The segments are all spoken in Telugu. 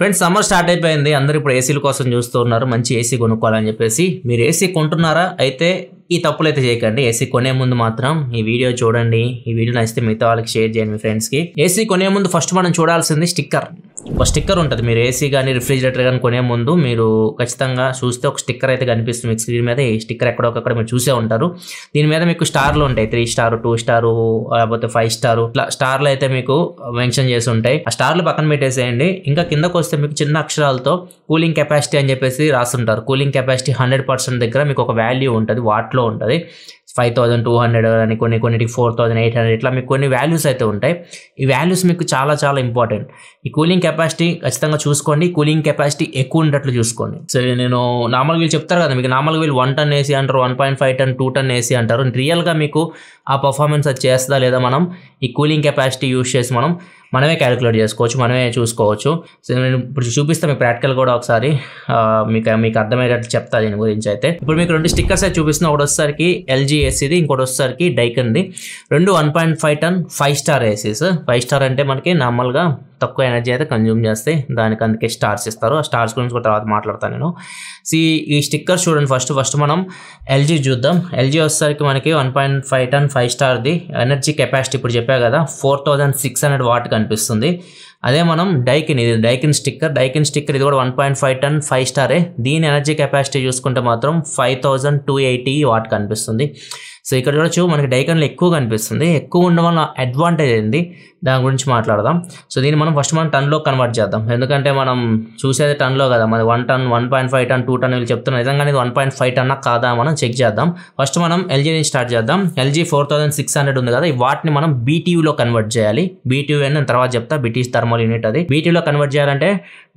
ఫ్రెండ్స్ సమ్మర్ స్టార్ట్ అయిపోయింది అందరూ ఇప్పుడు ఏసీల కోసం చూస్తూ ఉన్నారు మంచి ఏసీ కొనుక్కోవాలని చెప్పేసి మీరు ఏసీ కొంటున్నారా అయితే ఈ తప్పులు అయితే చేయకండి ఏసీ కొనే ముందు మాత్రం ఈ వీడియో చూడండి ఈ వీడియో నచ్చితే మిగతా వాళ్ళకి షేర్ చేయండి మీ కి ఏసీ కొనే ముందు ఫస్ట్ మనం చూడాల్సింది స్టిక్కర్ ఒక స్టిక్కర్ ఉంటుంది మీరు ఏసీ కానీ రిఫ్రిజిరేటర్ కానీ కొనే ముందు మీరు ఖచ్చితంగా చూస్తే ఒక స్టిక్కర్ అయితే కనిపిస్తుంది మీకు స్క్రీన్ మీద ఈ స్టిక్కర్ ఎక్కడొక్కడ మీరు చూసే ఉంటారు దీని మీద మీకు స్టార్లు ఉంటాయి త్రీ స్టార్ టూ స్టార్ లేకపోతే ఫైవ్ స్టార్ ఇట్లా స్టార్లు అయితే మీకు మెన్షన్ చేసి ఉంటాయి ఆ స్టార్లు పక్కన పెట్టేసేయండి ఇంకా కిందకు వస్తే మీకు చిన్న అక్షరాలతో కూలింగ్ కెపాసిటీ అని చెప్పేసి రాస్తుంటారు కూలింగ్ కెపాసిటీ హండ్రెడ్ పర్సెంట్ దగ్గర మీకు ఒక వాల్యూ ఉంటుంది వాట్లో దాంట్లో ఉంటుంది ఫైవ్ థౌజండ్ టూ హండ్రెడ్ అని కొన్ని కొన్నిటికి ఫోర్ థౌజండ్ ఎయిట్ హండ్రెడ్ ఇట్లా మీకు కొన్ని వాల్యూస్ అయితే ఉంటాయి ఈ వాల్యూస్ మీకు చాలా చాలా ఇంపార్టెంట్ ఈ కూలింగ్ కెపాసిటీ ఖచ్చితంగా చూసుకోండి కూలింగ్ కెపాసిటీ ఎక్కువ ఉండేట్లు చూసుకోండి సరే నేను నార్మల్గా వీళ్ళు చెప్తారు కదా మీకు నార్మల్ వీళ్ళు వన్ టన్ ఏసీ అంటారు one point five ton two ton AC అంటారు రియల్గా మీకు ఆ పర్ఫార్మెన్స్ అది చేస్తుందా లేదా మనం ఈ కూలింగ్ కెపాసిటీ యూస్ చేసి మనం మనమే క్యాలిక్యులేట్ చేసుకోవచ్చు మనమే చూసుకోవచ్చు నేను ఇప్పుడు చూపిస్తాను మీ ప్రాక్టికల్ కూడా ఒకసారి మీకు మీకు అర్థమయ్యేటట్టు చెప్తా దీని గురించి అయితే ఇప్పుడు మీకు రెండు స్టిక్కర్స్ అయితే చూపిస్తున్నా ఒకటి వచ్చేసరికి ఎల్జీ ఏసీది ఇంకోటి వచ్చేసరికి డైకన్ది రెండు one point five ton five star ACs five star అంటే మనకి నార్మల్గా తక్కువ ఎనర్జీ అయితే కన్జ్యూమ్ చేస్తే దానికి అందుకే స్టార్స్ ఇస్తారు ఆ స్టార్స్ గురించి కూడా తర్వాత మాట్లాడతాను నేను సి ఈ స్టిక్కర్ చూడండి ఫస్ట్ ఫస్ట్ మనం ఎల్జీ చూద్దాం ఎల్జీ వచ్చేసరికి మనకి one point five ton five స్టార్ది ఎనర్జీ కెపాసిటీ ఇప్పుడు చెప్పా కదా four thousand six hundred watt కనిపిస్తుంది అదే మనం డైకిన్ ఇది డైకిన్ స్టిక్కర్ డైకిన్ స్టిక్కర్ ఇది కూడా one point five ton five స్టారే దీని ఎనర్జీ కెపాసిటీ చూసుకుంటే మాత్రం five thousand two eighty watt కనిపిస్తుంది సో ఇక్కడ చూడొచ్చు మనకి డైకన్లు ఎక్కువ కనిపిస్తుంది ఎక్కువ ఉండడం వల్ల అడ్వాంటేజ్ ఏంది దాని గురించి మాట్లాడదాం సో దీన్ని మనం ఫస్ట్ మనం టన్లో కన్వర్ట్ చేద్దాం ఎందుకంటే మనం చూసేది టన్లో కదా మరి one ton one point five ton two ton వీళ్ళు చెప్తున్నారు నిజంగానే ఇది వన్ పాయింట్ ఫైవ్ టన్నా కాదా మనం చెక్ చేద్దాం ఫస్ట్ మనం ఎల్జీ నుంచి స్టార్ట్ చేద్దాం LG four thousand six hundred ఉంది కదా వాటిని మనం బీటీయూలో కన్వర్ట్ చేయాలి బీటీయూ అని తర్వాత చెప్తా బ్రిటిష్ థర్మల్ యూనిట్ అది బీటీలో కన్వర్ట్ చేయాలంటే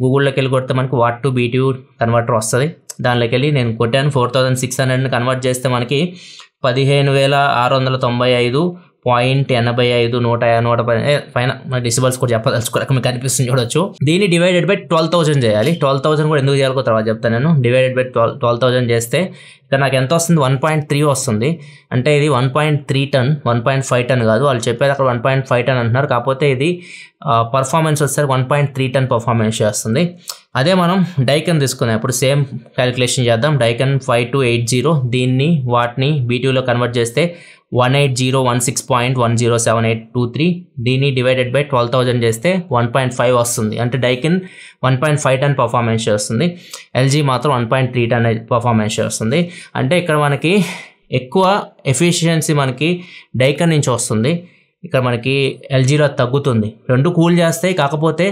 గూగుల్లోకి వెళ్ళి కొడితే మనకి వాట్ టు బీటీయూ కన్వర్టర్ వస్తుంది దానిలోకి వెళ్ళి నేను కొట్టాను ఫోర్ థౌసండ్ సిక్స్ హండ్రెడ్ని కన్వర్ట్ చేస్తే మనకి పదిహేను వేల ఆరు వందల తొంభై ఐదు పాయింట్ ఎనభై ఐదు నూట నూట పైన డిసిబల్స్ కూడా చెప్పదలుచుకోలేక మీకు కనిపిస్తుంది చూడొచ్చు దీన్ని డివైడెడ్ బై ట్వెల్వ్ థౌసండ్ చేయాలి ట్వెల్వ్ థౌసండ్ కూడా ఎందుకు చేయాలో తర్వాత చెప్తాను నేను divided by twelve twelve thousand చేస్తే ఇక్కడ నాకు ఎంత వస్తుంది వన్ పాయింట్ త్రీ వస్తుంది అంటే ఇది one point three ton one point five ton కాదు వాళ్ళు చెప్పేది అక్కడ వన్ పాయింట్ ఫైవ్ టన్ అంటున్నారు కాకపోతే ఇది పర్ఫార్మెన్స్ వస్తే one point three ton performance చేస్తుంది అదే మనం డైకన్ తీసుకున్నాం ఇప్పుడు సేమ్ క్యాలిక్యులేషన్ చేద్దాం Daikin five two eight zero దీన్ని వాటిని బీటీలో కన్వర్ట్ చేస్తే one eight zero one six point one zero seven eight two three దీన్ని డివైడెడ్ బై ట్వెల్వ్ థౌజండ్ చేస్తే వన్ పాయింట్ ఫైవ్ వస్తుంది అంటే Daikin one point five ton performance చేస్తుంది ఎల్జీ మాత్రం one point three ton performance చేస్తుంది అంటే ఇక్కడ మనకి ఎక్కువ ఎఫిషియన్సీ మనకి డైకన్ నుంచి వస్తుంది ఇక్కడ మనకి ఎల్జీలో తగ్గుతుంది రెండు కూల్ చేస్తాయి కాకపోతే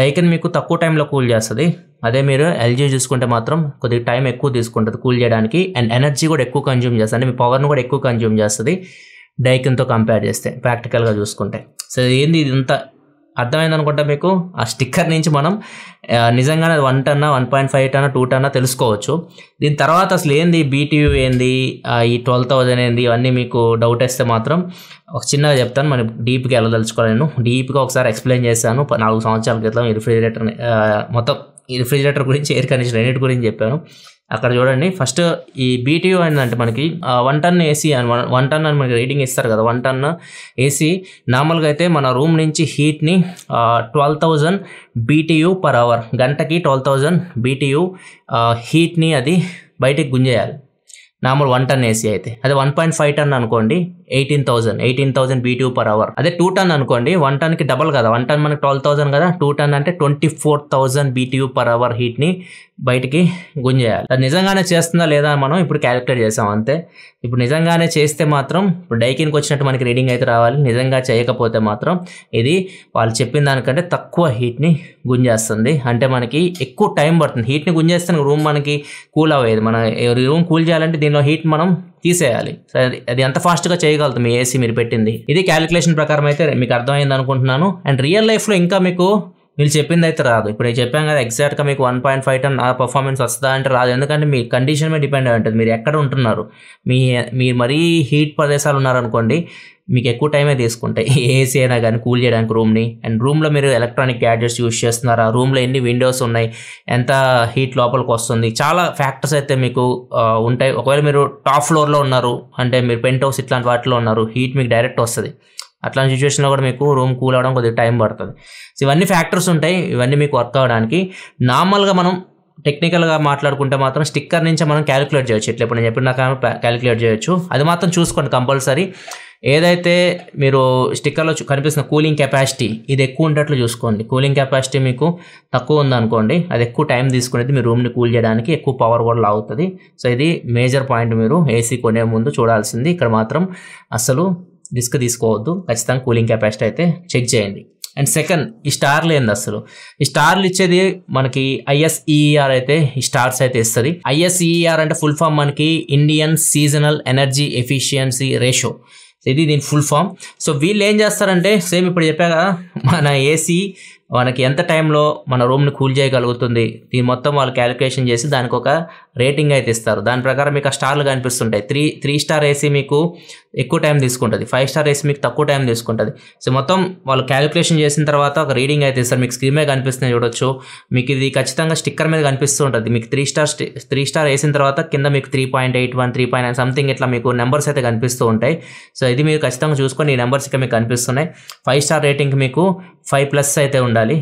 డైకన్ మీకు తక్కువ టైంలో కూల్ చేస్తుంది అదే మీరు ఎల్జీ చూసుకుంటే మాత్రం కొద్దిగా టైం ఎక్కువ తీసుకుంటుంది కూల్ చేయడానికి అండ్ ఎనర్జీ కూడా ఎక్కువ కన్జ్యూమ్ చేస్తుంది అంటే మీ పవర్ను కూడా ఎక్కువ కన్జ్యూమ్ చేస్తుంది డైకన్తో కంపేర్ చేస్తే ప్రాక్టికల్గా చూసుకుంటే సో ఏంది ఇది ఇంత అర్థమైంది అనుకుంటా మీకు ఆ స్టిక్కర్ నుంచి మనం నిజంగానే వన్ టన్నా వన్ పాయింట్ ఫైవ్ టన్నా టూ టన్నా తెలుసుకోవచ్చు దీని తర్వాత అసలు ఏంది బీటీయూ ఏంది ఈ ట్వెల్వ్ థౌజండ్ ఏంది ఇవన్నీ మీకు డౌట్ వేస్తే మాత్రం ఒక చిన్నగా చెప్తాను మనం డీప్గా తెలుసుకోవాలి నేను డీప్గా ఒకసారి ఎక్స్ప్లెయిన్ చేశాను నాలుగు సంవత్సరాల క్రితం ఈ రిఫ్రిజిరేటర్ మొత్తం ఈ రిఫ్రిజిరేటర్ గురించి ఎయిర్ కండిషన్ రెండింటి గురించి చెప్పాను అక్కడ చూడండి ఫస్ట్ ఈ బీటీఓ ఏంటంటే మనకి వన్ టన్ ఏసీ అని వన్ టన్ అని మనకి రీడింగ్ ఇస్తారు కదా వన్ టన్ ఏసీ నార్మల్గా అయితే మన రూమ్ నుంచి హీట్ని twelve thousand BTU per hour గంటకి ట్వెల్వ్ థౌజండ్ బీటీయూ హీట్ని అది బయటికి గుంజేయాలి నార్మల్ వన్ టన్ ఏసీ అయితే అదే వన్ పాయింట్ ఫైవ్ టన్ అనుకోండి eighteen thousand eighteen thousand BT per hour అదే టూ టన్ అనుకోండి వన్ టన్ కి డబల్ కదా వన్ టన్ మనకి ట్వెల్వ్ థౌసండ్ కదా టూ టన్ అంటే twenty four thousand BT per hour heat ని బయటికి గుంజేయాలి అది నిజంగానే చేస్తుందా లేదా మనం ఇప్పుడు క్యాలిక్యులేట్ చేసాం అంతే ఇప్పుడు నిజంగానే చేస్తే మాత్రం ఇప్పుడు డైకిన్కి వచ్చినట్టు మనకి రీడింగ్ అయితే రావాలి నిజంగా చేయకపోతే మాత్రం ఇది వాళ్ళు చెప్పిన దానికంటే తక్కువ హీట్ని గుంజేస్తుంది అంటే మనకి ఎక్కువ టైం పడుతుంది హీట్ని గుంజేస్తే రూమ్ మనకి కూల్ అవ్వేది మన రూమ్ కూల్ చేయాలంటే దీనిలో హీట్ మనం తీసేయాలి సరే అది ఎంత ఫాస్ట్గా చేయగలదు మీ ఏసీ మీరు పెట్టింది ఇది క్యాలిక్యులేషన్ ప్రకారం అయితే మీకు అర్థమైంది అనుకుంటున్నాను అండ్ రియల్ లైఫ్లో ఇంకా మీకు మీరు చెప్పింది అయితే రాదు ఇప్పుడు చెప్పాం కదా ఎగ్జాక్ట్గా మీకు వన్ పాయింట్ ఫైవ్ టన్ ఆ పర్ఫార్మెన్స్ వస్తుందా అంటే రాదు ఎందుకంటే మీ కండిషన్ మీద డిపెండ్ అయి ఉంటుంది మీరు ఎక్కడ ఉంటున్నారు మీ మీరు మరీ హీట్ ప్రదేశాలు ఉన్నారనుకోండి మీకు ఎక్కువ టైమే తీసుకుంటాయి ఏసీ అయినా కానీ కూల్ చేయడానికి రూమ్ని అండ్ రూమ్లో మీరు ఎలక్ట్రానిక్ గ్యాడ్జెట్స్ యూస్ చేస్తున్నారా రూమ్లో ఎన్ని విండోస్ ఉన్నాయి ఎంత హీట్ లోపలికి వస్తుంది చాలా ఫ్యాక్టర్స్ అయితే మీకు ఉంటాయి ఒకవేళ మీరు టాప్ ఫ్లోర్లో ఉన్నారు అంటే మీరు పెంట్ హౌస్ ఇట్లాంటి వాటిలో ఉన్నారు హీట్ మీకు డైరెక్ట్ వస్తుంది అట్లాంటి సిచ్యువేషన్లో కూడా మీకు రూమ్ కూల్ అవడం కొద్దిగా టైం పడుతుంది సో ఇవన్నీ ఫ్యాక్టర్స్ ఉంటాయి ఇవన్నీ మీకు వర్క్ అవ్వడానికి నార్మల్గా మనం టెక్నికల్గా మాట్లాడుకుంటే మాత్రం స్టిక్కర్ నుంచి మనం క్యాలిక్యులేట్ చేయొచ్చు ఇట్లా ఇప్పుడు నేను చెప్పిన క్యాలిక్యులేట్ చేయొచ్చు అది మాత్రం చూసుకోండి కంపల్సరీ ఏదైతే మీరు స్టిక్కర్లో కనిపిస్తున్న కూలింగ్ కెపాసిటీ ఇది ఎక్కువ ఉండేట్లు చూసుకోండి కూలింగ్ కెపాసిటీ మీకు తక్కువ ఉందనుకోండి అది ఎక్కువ టైం తీసుకునేది మీ రూమ్ని కూల్ చేయడానికి ఎక్కువ పవర్ కూడా లాగుతుంది సో ఇది మేజర్ పాయింట్ మీరు ఏసీ కొనే ముందు చూడాల్సింది ఇక్కడ మాత్రం అసలు రిస్క్ తీసుకోవద్దు ఖచ్చితంగా కూలింగ్ కెపాసిటీ అయితే చెక్ చేయండి అండ్ సెకండ్ ఈ స్టార్లు ఏంది అసలు ఈ స్టార్లు ఇచ్చేది మనకి ఐఎస్ఈఆర్ అయితే ఈ స్టార్స్ అయితే ఇస్తుంది ఐఎస్ఈఆర్ అంటే ఫుల్ ఫామ్ మనకి Indian seasonal energy efficiency ratio ఇది దీని ఫుల్ ఫామ్ సో వీళ్ళు ఏం చేస్తారంటే సేమ్ ఇప్పుడు చెప్పా కదా మన ఏసీ వాళ్ళకి ఎంత టైంలో మన రూమ్ని కూల్ చేయగలుగుతుంది దీని మొత్తం వాళ్ళు క్యాలిక్యులేషన్ చేసి దానికి ఒక రేటింగ్ అయితే ఇస్తారు దాని ప్రకారం మీకు ఆ స్టార్లు కనిపిస్తుంటాయి త్రీ త్రీ స్టార్ ఏసీ మీకు ఎక్కువ టైం తీసుకుంటుంది ఫైవ్ స్టార్ ఏసీ మీకు తక్కువ టైం తీసుకుంటుంది సో మొత్తం వాళ్ళు క్యాలిక్యులేషన్ చేసిన తర్వాత ఒక రీడింగ్ అయితే ఇస్తారు మీకు స్క్రీన్ మీద కనిపిస్తుంది చూడొచ్చు మీకు ఇది ఖచ్చితంగా స్టిక్కర్ మీద కనిపిస్తూ ఉంటుంది మీకు త్రీ స్టార్ త్రీ స్టార్ వేసిన తర్వాత కింద మీకు three point eight one three point something ఇట్లా మీకు నెంబర్స్ అయితే కనిపిస్తూ ఉంటాయి సో ఇది మీరు ఖచ్చితంగా చూసుకొని ఈ నెంబర్స్ ఇక మీకు కనిపిస్తున్నాయి ఫైవ్ స్టార్ రేటింగ్ మీకు ఫైవ్ ప్లస్ అయితే ఉండాలి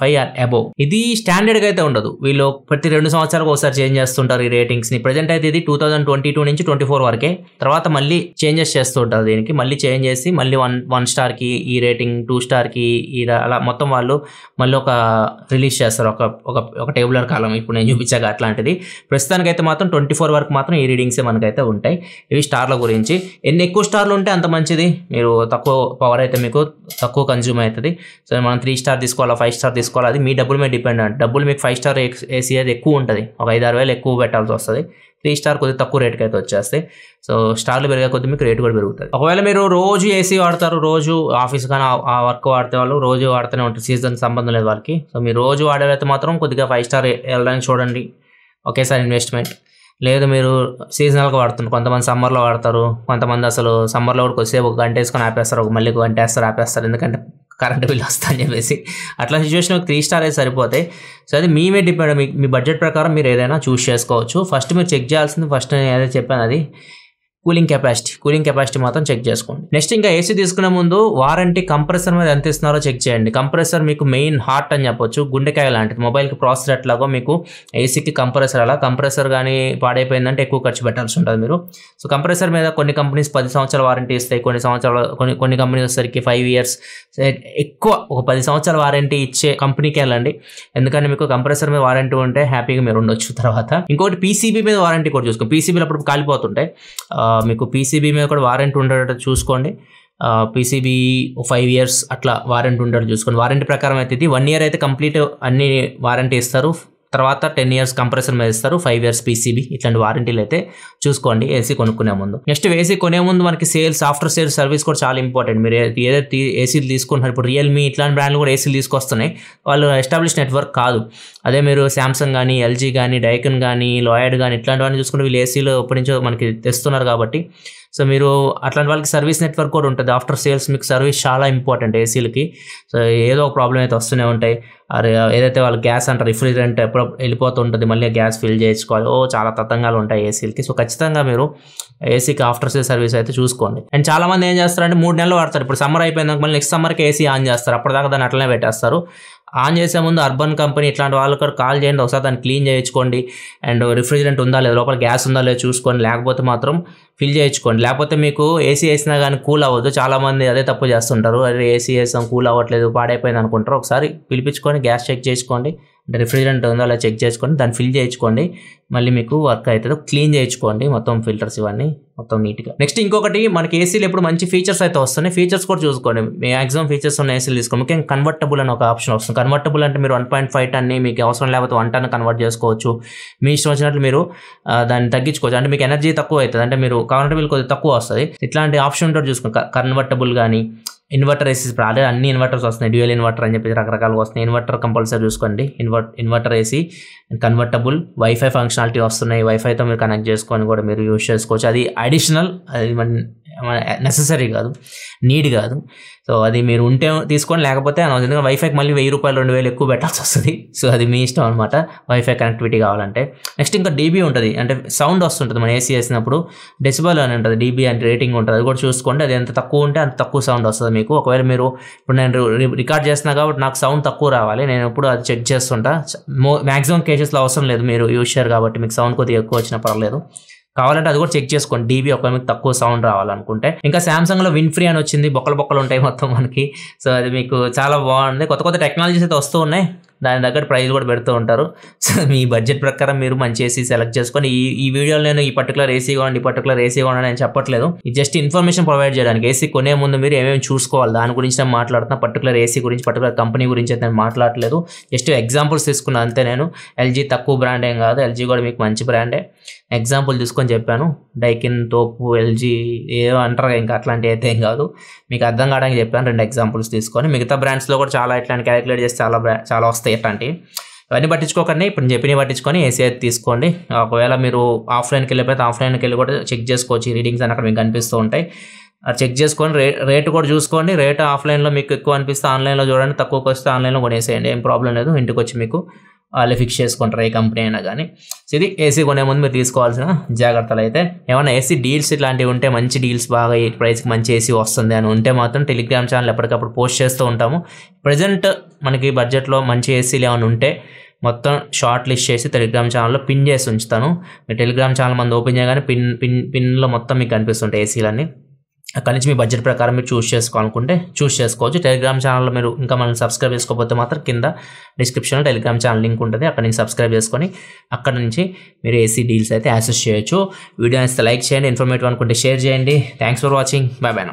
ఫైవ్ ఆర్ అబోవ్ ఇది గా అయితే ఉండదు వీళ్ళు ప్రతి రెండు సంవత్సరాలకు ఒకసారి చేంజ్ చేస్తుంటారు ఈ రేటింగ్స్ని ప్రజెంట్ అయితే ఇది టూ థౌసండ్ ట్వంటీ టూ నుంచి ట్వంటీ ఫోర్ వరకే తర్వాత మళ్ళీ చేంజెస్ చేస్తుంటారు దీనికి మళ్ళీ చేంజ్ చేసి మళ్ళీ వన్ వన్ స్టార్కి ఈ రేటింగ్ టూ స్టార్కి ఈ అలా మొత్తం వాళ్ళు మళ్ళీ ఒక రిలీజ్ చేస్తారు ఒక ఒక ఒక టేబులర్ కాలం ఇప్పుడు నేను చూపించాక అట్లాంటిది ప్రస్తుతానికి అయితే మాత్రం ట్వంటీ ఫోర్ వరకు మాత్రం ఈ రీడింగ్సే మనకైతే ఉంటాయి ఇవి స్టార్ల గురించి ఎన్ని ఎక్కువ స్టార్లు ఉంటే అంత మంచిది మీరు తక్కువ పవర్ అయితే మీకు తక్కువ కన్జ్యూమ్ అవుతుంది సో మనం త్రీ స్టార్ తీసుకోవాలా ఫైవ్ స్టార్ తీసుకోవాలి అది మీ డబ్బులు మీద డిపెండ్ అంటే డబ్బులు మీకు ఫైవ్ స్టార్ ఏసీ అది ఎక్కువ ఉంటుంది ఒక ఐదు ఆరు వేలు ఎక్కువ పెట్టాల్సి వస్తుంది త్రీ స్టార్ కొద్దిగా తక్కువ రేట్కి అయితే వచ్చేస్తాయి సో స్టార్లు పెరిగే కొద్ది మీకు రేటు కూడా పెరుగుతుంది ఒకవేళ మీరు రోజు ఏసీ వాడతారు రోజు ఆఫీస్ కానీ ఆ వర్క్ వాడితే వాళ్ళు రోజు వాడుతూనే ఉంటారు సీజన్ సంబంధం లేదు వాళ్ళకి సో మీరు రోజు వాడేవైతే మాత్రం కొద్దిగా ఫైవ్ స్టార్ వెళ్ళడానికి చూడండి ఒకేసారి ఇన్వెస్ట్మెంట్ లేదు మీరు సీజనల్గా వాడుతున్నారు కొంతమంది సమ్మర్లో వాడతారు కొంతమంది అసలు సమ్మర్లో కూడా కొద్దిసేపు గంట వేసుకొని ఆపేస్తారు మళ్ళీ గంట వేస్తారు ఆపేస్తారు ఎందుకంటే కరెంట్ బిల్ వస్తుందని చెప్పేసి అట్లా సిచ్యువేషన్ త్రీ స్టార్ అయితే సరిపోతాయి సో అది మీ మీద డిపెండ్ మీ బడ్జెట్ ప్రకారం మీరు ఏదైనా చూస్ చేసుకోవచ్చు ఫస్ట్ మీరు చెక్ చేయాల్సింది ఫస్ట్ నేను ఏదైతే చెప్పాను అది కూలింగ్ కెపాసిటీ కూలింగ్ కెపాసిటీ మాత్రం చెక్ చేసుకోండి నెక్స్ట్ ఇంకా ఏసీ తీసుకునే ముందు వారంటీ కంప్రెసర్ మీద ఎంత ఇస్తున్నారో చెక్ చేయండి కంప్రెసర్ మీకు మెయిన్ హార్ట్ అని చెప్పొచ్చు గుండెకాయ లాంటిది మొబైల్కి ప్రాసెసర్ ఎట్లాగో మీకు ఏసీకి కంప్రెసర్ అలా కంప్రెసర్ కానీ పాడైపోయిందంటే ఎక్కువ ఖర్చు పెట్టాల్సి ఉంటుంది మీరు సో కంప్రెసర్ మీద కొన్ని కంపెనీస్ పది సంవత్సరాల వారంటీ ఇస్తాయి కొన్ని సంవత్సరాల కొన్ని కొన్ని కంపెనీస్ వచ్చేసరికి ఫైవ్ ఇయర్స్ ఎక్కువ ఒక పది సంవత్సరాల వారంటీ ఇచ్చే కంపెనీకి వెళ్ళండి ఎందుకంటే మీకు కంప్రెసర్ మీద వారంటీ ఉంటే హ్యాపీగా మీరు ఉండొచ్చు తర్వాత ఇంకోటి పీసీబీ మీద వారంటీ కూడా చూసుకోండి పీసీబీలు అప్పుడు కాలిపోతుంటాయి మీకు పీసీబీ మీద కూడా వారంటీ ఉండేటట్టు చూసుకోండి పీసీబీ ఫైవ్ ఇయర్స్ అట్లా వారంటీ ఉండేటట్టు చూసుకోండి వారంటీ ప్రకారం అయితే ఇది వన్ ఇయర్ అయితే కంప్లీట్ అన్ని వారంటీ ఇస్తారు తర్వాత టెన్ ఇయర్స్ కంప్రెసర్ మీద ఇస్తారు ఫైవ్ ఇయర్స్ పీసీబీ ఇట్లాంటి వారంటీలు అయితే చూసుకోండి ఏసీ కొనుక్కునే ముందు నెక్స్ట్ ఏసీ కొనే ముందు మనకి సేల్స్ ఆఫ్టర్ సేల్స్ సర్వీస్ కూడా చాలా ఇంపార్టెంట్ మీరు ఏదైతే ఏసీలు తీసుకుంటున్నారు ఇప్పుడు రియల్మీ ఇట్లాంటి బ్రాండ్లు కూడా ఏసీలు తీసుకొస్తున్నాయి వాళ్ళు ఎస్టాబ్లిష్ నెట్వర్క్ కాదు అదే మీరు శాంసంగ్ కానీ ఎల్జీ కానీ డైకన్ కానీ లాయర్డ్ కానీ ఇట్లాంటివన్నీ చూసుకుంటే వీళ్ళు ఏసీలో ఎప్పటి నుంచో మనకి తెస్తున్నారు కాబట్టి సో మీరు అట్లాంటి వాళ్ళకి సర్వీస్ నెట్వర్క్ కూడా ఉంటుంది ఆఫ్టర్ సేల్స్ మీకు సర్వీస్ చాలా ఇంపార్టెంట్ ఏసీలకి సో ఏదో ఒక ప్రాబ్లం అయితే వస్తూనే ఉంటాయి అరే ఏదైతే వాళ్ళు గ్యాస్ అంటే రిఫ్రిజరెంట్ ఎప్పుడో వెళ్ళిపోతుంటుంది మళ్ళీ గ్యాస్ ఫిల్ చేసుకోవాలి ఓ చాలా తతంగాలు ఉంటాయి ఏసీలకి సో ఖచ్చితంగా మీరు ఏసీకి ఆఫ్టర్ సేల్ సర్వీస్ అయితే చూసుకోండి అండ్ చాలామంది ఏం చేస్తారంటే మూడు నెలలు వాడతారు ఇప్పుడు సమ్మర్ అయిపోయినాక మళ్ళీ నెక్స్ట్ సమ్మర్కి ఏసీ ఆన్ చేస్తారు అప్పటిదాకా దాన్ని అట్లనే పెట్టేస్తారు ఆన్ చేసే ముందు అర్బన్ కంపెనీ ఇట్లాంటి వాళ్ళకి కాల్ చేయండి ఒకసారి దాన్ని క్లీన్ చేయించుకోండి అండ్ రిఫ్రిజిరెంట్ ఉందా లేదా లోపల గ్యాస్ ఉందా లేదా చూసుకోండి లేకపోతే మాత్రం ఫిల్ చేయించుకోండి లేకపోతే మీకు ఏసీ వేసినా కానీ కూల్ అవ్వద్దు చాలామంది అదే తప్పు చేస్తుంటారు అదే ఏసీ వేసాం కూల్ అవ్వట్లేదు పాడైపోయింది అనుకుంటారు ఒకసారి పిలిపించుకొని గ్యాస్ చెక్ చేసుకోండి రిఫ్రిజరెంట్ ఉందో అలా చెక్ చేసుకోండి దాన్ని ఫిల్ చేయించుకోండి మళ్ళీ మీకు వర్క్ అవుతుందో క్లీన్ చేయించుకోండి మొత్తం ఫిల్టర్స్ ఇవన్నీ మొత్తం నీట్గా నెక్స్ట్ ఇంకొకటి మనకి ఏసీలు ఇప్పుడు మంచి ఫీచర్స్ అయితే వస్తున్నాయి ఫీచర్స్ కూడా చూసుకోండి మ్యాక్సిమం ఫీచర్స్ ఉన్న ఏసీలు తీసుకోండి ముఖ్యంగా కన్వర్టబుల్ అని ఒక ఆప్షన్ వస్తుంది కన్వర్టబుల్ అంటే మీరు వన్ పాయింట్ ఫైవ్ టన్ని మీకు అవసరం లేకపోతే వన్ టన్ కన్వర్ట్ చేసుకోవచ్చు మీ ఇష్టం వచ్చినట్లు మీరు దాన్ని తగ్గించుకోవచ్చు అంటే మీకు ఎనర్జీ తక్కువ అవుతుంది అంటే మీరు కన్వర్టబుల్ కొద్దిగా తక్కువ వస్తుంది ఇట్లాంటి ఆప్షన్ ఉంటుంది చూసుకోండి కన్వర్టబుల్ కానీ ఇన్వర్టర్ ఏసీస్ ఆల్రెడీ అన్ని ఇన్వర్టర్స్ వస్తున్నాయి డ్యూయల్ ఇన్వర్టర్ అని చెప్పేసి రకరకాలుగా వస్తున్నాయి ఇన్వర్టర్ కంపల్సరీ చూసుకోండి ఇన్వర్ inverter AC convertible WiFi functionality వస్తున్నాయి వైఫైతో మీరు కనెక్ట్ చేసుకొని కూడా మీరు యూజ్ చేసుకోవచ్చు అది అడిషనల్ అది నెససరీ కాదు నీడ్ కాదు సో అది మీరు ఉంటే తీసుకోండి లేకపోతే అనవసరం ఎందుకంటే వైఫైకి మళ్ళీ వెయ్యి రూపాయలు రెండు వేలు ఎక్కువ పెట్టాల్సి వస్తుంది సో అది మీ ఇష్టం అనమాట వైఫై కనెక్టివిటీ కావాలంటే నెక్స్ట్ ఇంకా డీబీ ఉంటుంది అంటే సౌండ్ వస్తుంటుంది మనం ఏసీ వేసినప్పుడు డెసిబల్ అని ఉంటుంది డీబీ అంటే రేటింగ్ ఉంటుంది అది కూడా చూసుకోండి అది ఎంత తక్కువ ఉంటే అంత తక్కువ సౌండ్ వస్తుంది మీకు ఒకవేళ మీరు ఇప్పుడు నేను రికార్డ్ చేస్తున్నా కాబట్టి నాకు సౌండ్ తక్కువ రావాలి నేను ఎప్పుడు అది చెక్ చేస్తుంటా మో మ్యాక్సిమం కేసెస్లో అవసరం లేదు మీరు యూజ్ చేయరు కాబట్టి మీకు సౌండ్ కొద్దిగా ఎక్కువ వచ్చినా పర్లేదు కావాలంటే అది కూడా చెక్ చేసుకోండి డీబీ ఒక మీకు తక్కువ సౌండ్ రావాలనుకుంటే ఇంకా లో విన్ ఫ్రీ అని వచ్చింది బొక్కలు బొక్కలు ఉంటాయి మొత్తం మనకి సో అది మీకు చాలా బాగుంది కొత్త కొత్త టెక్నాలజీస్ అయితే వస్తూ ఉన్నాయి దాని తగ్గట్టు ప్రైజ్ కూడా పెడుతూ ఉంటారు సో మీ బడ్జెట్ ప్రకారం మీరు మంచి ఏసీ సెలెక్ట్ చేసుకొని ఈ ఈ వీడియోలో నేను ఈ పర్టికులర్ ఏసీ కొనండి ఈ పర్టికులర్ ఏసీ కొనండి నేను చెప్పట్లేదు ఇది జస్ట్ ఇన్ఫర్మేషన్ ప్రొవైడ్ చేయడానికి ఏసీ కొనే ముందు మీరు ఏమేమి చూసుకోవాలి దాని గురించి నేను మాట్లాడుతున్నా పర్టికులర్ ఏసీ గురించి పర్టికులర్ కంపెనీ గురించి అయితే నేను మాట్లాడలేదు జస్ట్ ఎగ్జాంపుల్స్ తీసుకున్నాను అంతే నేను ఎల్జీ తక్కువ బ్రాండ్ ఏం కాదు ఎల్జీ కూడా మీకు మంచి బ్రాండే ఎగ్జాంపుల్ తీసుకొని చెప్పాను డైకిన్ తోపు ఎల్జీ ఏదో అంటారు ఇంకా అట్లాంటి అయితే ఏం కాదు మీకు అర్థం కావడానికి చెప్పాను రెండు ఎగ్జాంపుల్స్ తీసుకొని మిగతా బ్రాండ్స్లో కూడా చాలా ఇట్లాంటి క్యాలిక్యులేట్ చేస్తే చాలా చాలా వస్తాయి సేఫ్ అంటే ఇవన్నీ పట్టించుకోకండి ఇప్పుడు నేను చెప్పినవి పట్టించుకొని ఏసీఐ తీసుకోండి ఒకవేళ మీరు ఆఫ్లైన్కి వెళ్ళిపోతే ఆఫ్లైన్కి వెళ్ళి కూడా చెక్ చేసుకోవచ్చు రీడింగ్స్ అని అక్కడ మీకు కనిపిస్తూ ఉంటాయి చెక్ చేసుకొని రే రేటు కూడా చూసుకోండి రేటు ఆఫ్లైన్లో మీకు ఎక్కువ అనిపిస్తే ఆన్లైన్లో చూడండి తక్కువకి వస్తే ఆన్లైన్లో కొనేసేయండి ఏం ప్రాబ్లం లేదు ఇంటికి వచ్చి మీకు వాళ్ళే ఫిక్స్ చేసుకుంటారు ఏ కంపెనీ అయినా కానీ ఇది ఏసీ కొనే ముందు మీరు తీసుకోవాల్సిన జాగ్రత్తలు అయితే ఏమైనా ఏసీ డీల్స్ ఇట్లాంటివి ఉంటే మంచి డీల్స్ బాగా ఈ ప్రైస్కి మంచి ఏసీ వస్తుంది అని ఉంటే మాత్రం టెలిగ్రామ్ ఛానల్ ఎప్పటికప్పుడు పోస్ట్ చేస్తూ ఉంటాము ప్రజెంట్ మనకి బడ్జెట్లో మంచి ఏసీలు ఏమైనా ఉంటే మొత్తం షార్ట్ లిస్ట్ చేసి టెలిగ్రామ్ ఛానల్లో పిన్ చేసి ఉంచుతాను మీరు టెలిగ్రామ్ ఛానల్ మంది ఓపెన్ చేయగానే పిన్ పిన్ పిన్లో మొత్తం మీకు కనిపిస్తుంటాయి ఏసీలన్నీ అక్కడి నుంచి మీ బడ్జెట్ ప్రకారం మీరు చూస్ చేసుకోవాలనుకుంటే చూస్ చేసుకోవచ్చు టెలిగ్రామ్ ఛానల్లో మీరు ఇంకా మనం సబ్స్క్రైబ్ చేసుకోకపోతే మాత్రం కింద డిస్క్రిప్షన్లో టెలిగ్రామ్ ఛానల్ లింక్ ఉంటుంది అక్కడ నుంచి సబ్స్క్రైబ్ చేసుకొని అక్కడ నుంచి మీరు ఏసీ డీల్స్ అయితే యాక్సెస్ చేయొచ్చు వీడియో అయితే లైక్ చేయండి ఇన్ఫర్మేటివ్ అనుకుంటే షేర్ చేయండి thanks for watching bye bye